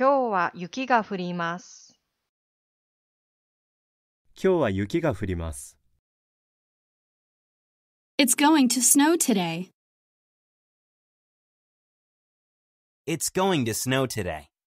今日は雪が降ります。今日は雪が降ります。It's going to snow today. It's going to snow today.